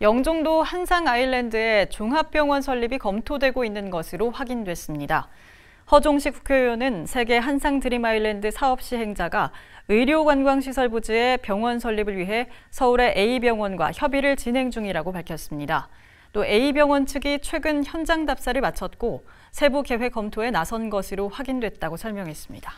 영종도 한상 아일랜드에 종합병원 설립이 검토되고 있는 것으로 확인됐습니다. 허종식 국회의원은 세계 한상 드림 아일랜드 사업 시행자가 의료관광시설 부지에 병원 설립을 위해 서울의 A병원과 협의를 진행 중이라고 밝혔습니다. 또 A병원 측이 최근 현장 답사를 마쳤고 세부 계획 검토에 나선 것으로 확인됐다고 설명했습니다.